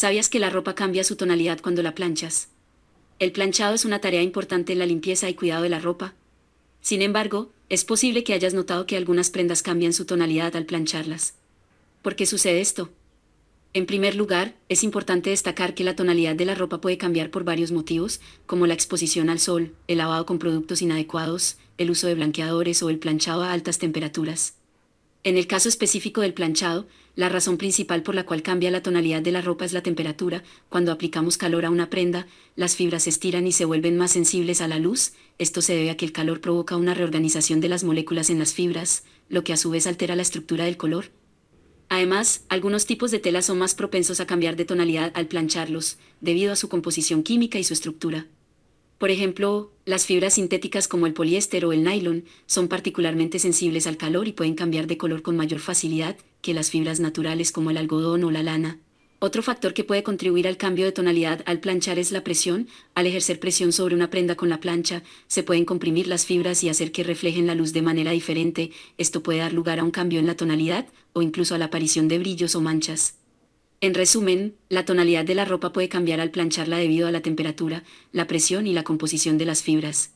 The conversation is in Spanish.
¿Sabías que la ropa cambia su tonalidad cuando la planchas? El planchado es una tarea importante en la limpieza y cuidado de la ropa. Sin embargo, es posible que hayas notado que algunas prendas cambian su tonalidad al plancharlas. ¿Por qué sucede esto? En primer lugar, es importante destacar que la tonalidad de la ropa puede cambiar por varios motivos, como la exposición al sol, el lavado con productos inadecuados, el uso de blanqueadores o el planchado a altas temperaturas. En el caso específico del planchado, la razón principal por la cual cambia la tonalidad de la ropa es la temperatura. Cuando aplicamos calor a una prenda, las fibras se estiran y se vuelven más sensibles a la luz. Esto se debe a que el calor provoca una reorganización de las moléculas en las fibras, lo que a su vez altera la estructura del color. Además, algunos tipos de tela son más propensos a cambiar de tonalidad al plancharlos, debido a su composición química y su estructura. Por ejemplo, las fibras sintéticas como el poliéster o el nylon son particularmente sensibles al calor y pueden cambiar de color con mayor facilidad que las fibras naturales como el algodón o la lana. Otro factor que puede contribuir al cambio de tonalidad al planchar es la presión. Al ejercer presión sobre una prenda con la plancha, se pueden comprimir las fibras y hacer que reflejen la luz de manera diferente. Esto puede dar lugar a un cambio en la tonalidad o incluso a la aparición de brillos o manchas. En resumen, la tonalidad de la ropa puede cambiar al plancharla debido a la temperatura, la presión y la composición de las fibras.